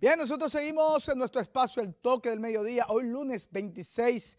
Bien, nosotros seguimos en nuestro espacio El Toque del Mediodía, hoy lunes 26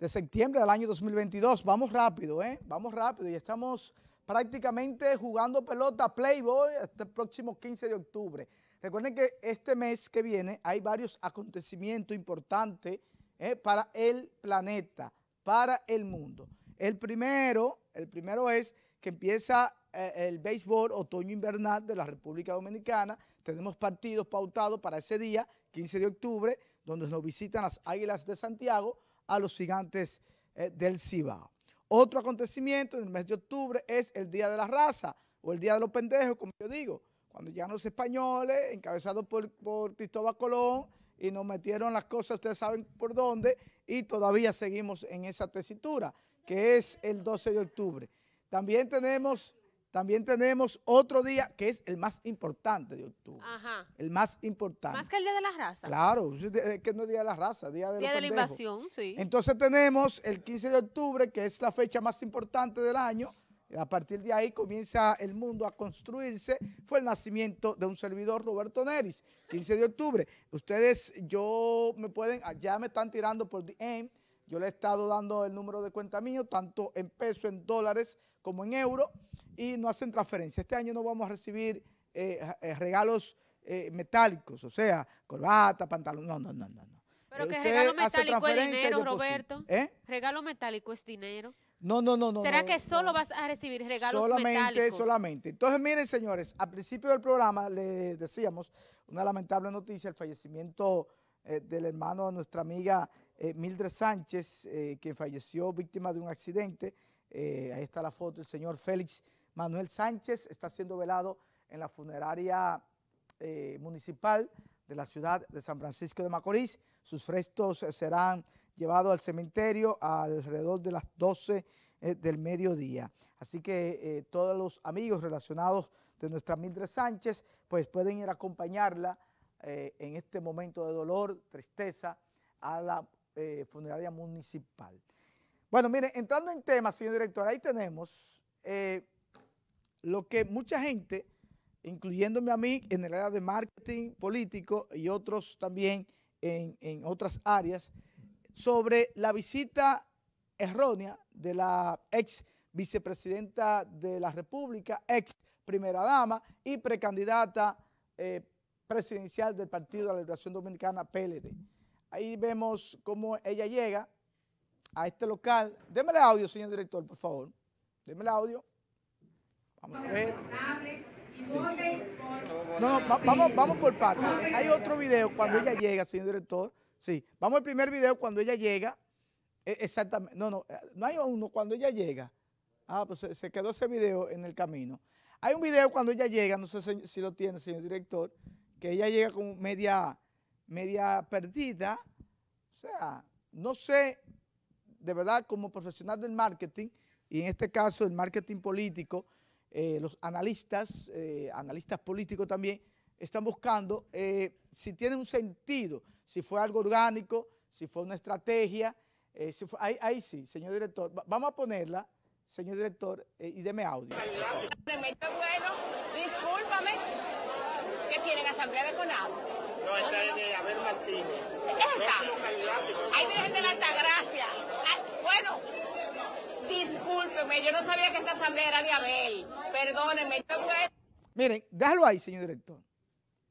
de septiembre del año 2022. Vamos rápido, ¿eh? Vamos rápido y estamos prácticamente jugando pelota Playboy hasta este el próximo 15 de octubre. Recuerden que este mes que viene hay varios acontecimientos importantes ¿eh? para el planeta, para el mundo. El primero, el primero es que empieza eh, el béisbol otoño-invernal de la República Dominicana. Tenemos partidos pautados para ese día, 15 de octubre, donde nos visitan las Águilas de Santiago a los gigantes eh, del Cibao. Otro acontecimiento en el mes de octubre es el Día de la Raza o el Día de los Pendejos, como yo digo, cuando llegan los españoles, encabezados por, por Cristóbal Colón, y nos metieron las cosas, ustedes saben por dónde, y todavía seguimos en esa tesitura, que es el 12 de octubre. También tenemos también tenemos otro día que es el más importante de octubre. Ajá. El más importante. Más que el Día de la Raza. Claro, que no es Día de la Raza, Día de, día de la Invasión, sí. Entonces tenemos el 15 de octubre, que es la fecha más importante del año. A partir de ahí comienza el mundo a construirse. Fue el nacimiento de un servidor, Roberto Neris, 15 de octubre. Ustedes, yo, me pueden, ah, ya me están tirando por DM yo le he estado dando el número de cuenta mío, tanto en peso, en dólares como en euros, y no hacen transferencia. Este año no vamos a recibir eh, eh, regalos eh, metálicos, o sea, corbata, pantalón, no, no, no, no. Pero que regalo metálico es dinero, Roberto. ¿Eh? Regalo metálico es dinero. No, no, no, no. ¿Será que solo vas a recibir regalos metálicos? Solamente, solamente. Entonces, miren, señores, al principio del programa le decíamos una lamentable noticia, el fallecimiento del hermano de nuestra amiga eh, Mildred Sánchez, eh, que falleció víctima de un accidente. Eh, ahí está la foto, el señor Félix Manuel Sánchez está siendo velado en la funeraria municipal de la ciudad de San Francisco de Macorís. Sus restos serán llevados al cementerio alrededor de las 12 del mediodía. Así que todos los amigos relacionados de nuestra Mildred Sánchez, pues pueden ir a acompañarla en este momento de dolor, tristeza, a la eh, funeraria municipal. Bueno, mire, entrando en tema, señor director, ahí tenemos eh, lo que mucha gente, incluyéndome a mí en el área de marketing político y otros también en, otras áreas, sobre la visita errónea de la ex vicepresidenta de la República, ex primera dama y precandidata eh, presidencial del Partido de la Liberación Dominicana, PLD. Ahí vemos cómo ella llega a este local. Deme el audio, señor director, por favor. Deme el audio. Vamos a ver. No, vamos, por parte. Hay otro video cuando ella llega, señor director. Sí, vamos al primer video cuando ella llega. E, exactamente. No, no, no hay uno cuando ella llega. Ah, pues se quedó ese video en el camino. Hay un video cuando ella llega, no sé si lo tiene, señor director, que ella llega con media media perdida. O sea, no sé, de verdad, como profesional del marketing, y en este caso el marketing político, eh, los analistas, eh, analistas políticos también, están buscando eh, si tiene un sentido, si fue algo orgánico, si fue una estrategia. Si ahí, sí, señor director. Vamos a ponerla, señor director, y deme audio. que tienen asamblea de no, esta es de Abel Martínez. ¿Esta? Ahí de la Altagracia. Ah, bueno, discúlpeme, yo no sabía que esta asamblea era de Abel. Perdónenme. Miren, déjalo ahí, señor director,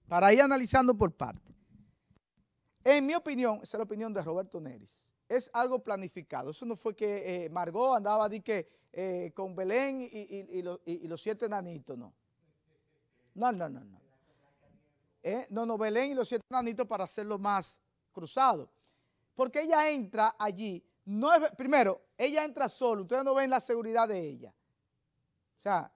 para ir analizando por parte. En mi opinión, esa es la opinión de Roberto Neris, es algo planificado. Eso no fue que eh, Margot andaba de que, eh, con Belén y, y los siete nanitos, no. No, no, no, no. ¿Eh? No, no, Belén y los siete nanitos para hacerlo más cruzado. Porque ella entra allí, no primero, ella entra sola, ustedes no ven la seguridad de ella. O sea,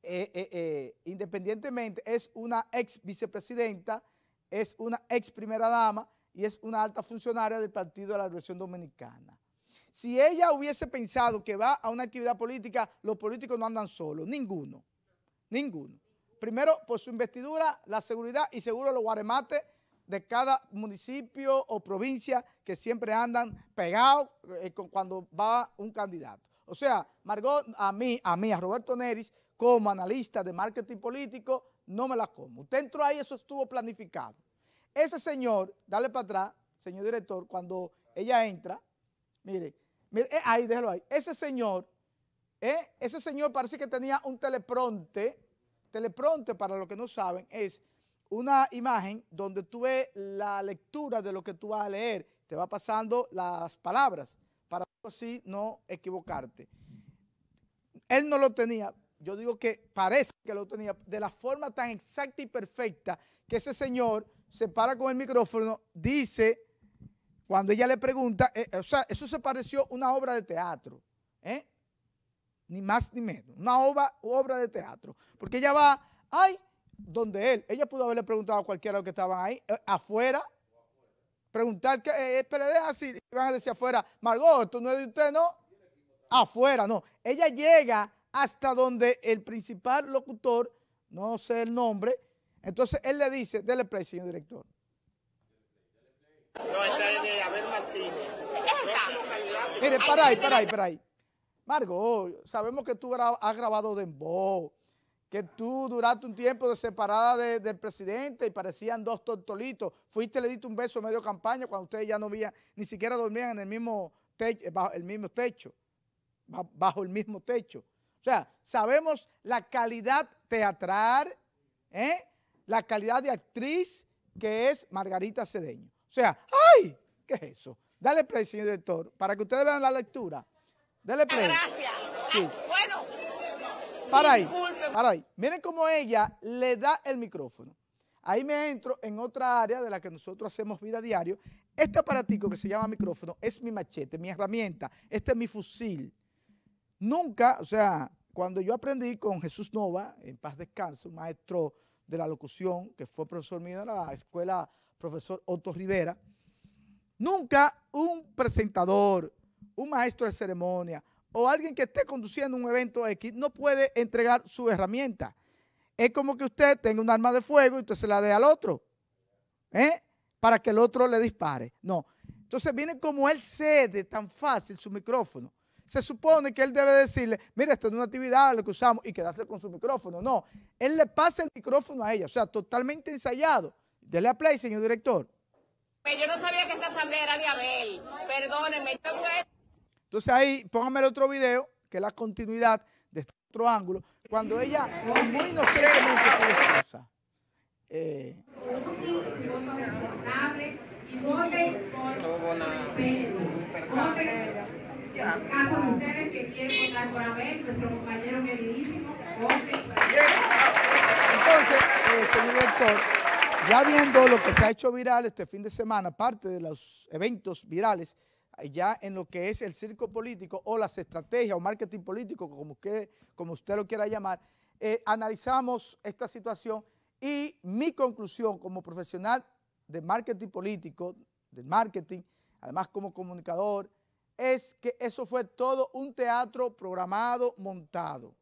eh, eh, independientemente, es una ex vicepresidenta, es una ex primera dama y es una alta funcionaria del Partido de la Revolución Dominicana. Si ella hubiese pensado que va a una actividad política, los políticos no andan solos, ninguno, ninguno primero por su investidura, la seguridad y seguro los guaremates de cada municipio o provincia que siempre andan pegados eh, cuando va un candidato. O sea, Margot, a mí, a mí, a Roberto Neris, como analista de marketing político, no me la como. Dentro entró ahí, eso estuvo planificado. Ese señor, dale para atrás, señor director, cuando ella entra, mire, mire eh, ahí, déjelo ahí. Ese señor, eh, ese señor parece que tenía un telepronte, Telepronte, para los que no saben, es una imagen donde tú ves la lectura de lo que tú vas a leer. Te va pasando las palabras para así no equivocarte. Él no lo tenía. Yo digo que parece que lo tenía de la forma tan exacta y perfecta que ese señor se para con el micrófono, dice, cuando ella le pregunta, eh, o sea, eso se pareció una obra de teatro. ¿eh? ni más ni menos, una obra, obra de teatro, porque ella va, ay, donde él, ella pudo haberle preguntado a cualquiera que estaban ahí, eh, afuera, preguntar que es PLD así, van a decir afuera, Margot, esto no es de usted, ¿no? Afuera, no. Ella llega hasta donde el principal locutor, no sé el nombre, entonces él le dice, dele play, señor director. No, de Mire, para ahí, para ahí, para ahí. Margot, sabemos que tú has grabado Dembow, que tú duraste un tiempo de separada del presidente y parecían dos tortolitos. Fuiste, le diste un beso en medio campaña cuando ustedes ya no veían, ni siquiera dormían en el mismo techo, eh, bajo el mismo techo, bajo el mismo techo. O sea, sabemos la calidad teatral, ¿eh? la calidad de actriz que es Margarita Cedeño. O sea, ¡ay! ¿Qué es eso? Dale play, señor director, para que ustedes vean la lectura. Dele play. Ah, gracias. Ah, bueno. Para ahí, para ahí. Miren cómo ella le da el micrófono. Ahí me entro en otra área de la que nosotros hacemos vida diario. Este aparatico que se llama micrófono es mi machete, mi herramienta. Este es mi fusil. Nunca, o sea, cuando yo aprendí con Jesús Nova, en paz descanso, un maestro de la locución, que fue profesor mío en la escuela, profesor Otto Rivera, nunca un presentador, un maestro de ceremonia o alguien que esté conduciendo un evento X no puede entregar su herramienta. Es como que usted tenga un arma de fuego y usted se la dé al otro, ¿eh? para que el otro le dispare. No. Entonces viene como él cede tan fácil su micrófono. Se supone que él debe decirle, mira, esto es una actividad, lo que usamos, y quedarse con su micrófono. No, él le pasa el micrófono a ella, o sea, totalmente ensayado. Dele a play, señor director. Pero pues Yo no sabía que esta asamblea era de Abel. Perdónenme, yo entonces ahí, póngame el otro video, que es la continuidad de este otro ángulo, cuando ella muy inocentemente fue esposa. Eh, entonces, eh, señor director, ya viendo lo que se ha hecho viral este fin de semana, parte de los eventos virales ya en lo que es el circo político o las estrategias o marketing político, como usted, como usted lo quiera llamar, eh, analizamos esta situación y mi conclusión como profesional de marketing político, del marketing, además como comunicador, es que eso fue todo un teatro programado, montado.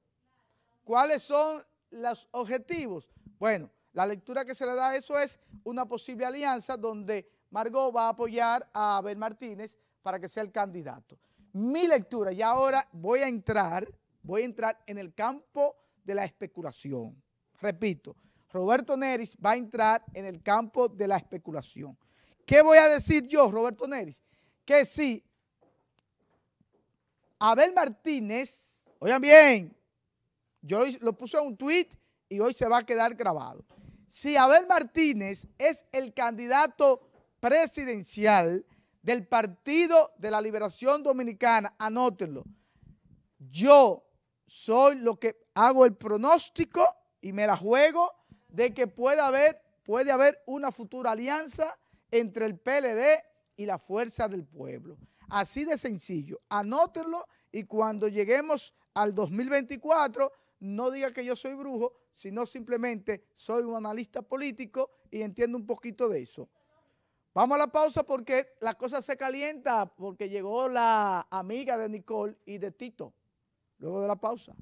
¿Cuáles son los objetivos? Bueno, la lectura que se le da a eso es una posible alianza donde Margot va a apoyar a Abel Martínez para que sea el candidato. Mi lectura, y ahora voy a entrar, voy a entrar en el campo de la especulación. Repito, Roberto Neris va a entrar en el campo de la especulación. ¿Qué voy a decir yo, Roberto Neris? Que si Abel Martínez, oigan bien, yo lo puse en un tuit y hoy se va a quedar grabado. Si Abel Martínez es el candidato presidencial, del Partido de la Liberación Dominicana, anótenlo. Yo soy lo que hago el pronóstico y me la juego de que puede haber, puede haber una futura alianza entre el PLD y la Fuerza del Pueblo. Así de sencillo. Anótenlo y cuando lleguemos al 2024, no diga que yo soy brujo, sino simplemente soy un analista político y entiendo un poquito de eso. Vamos a la pausa porque la cosa se calienta, porque llegó la amiga de Nicole y de Tito. Luego de la pausa.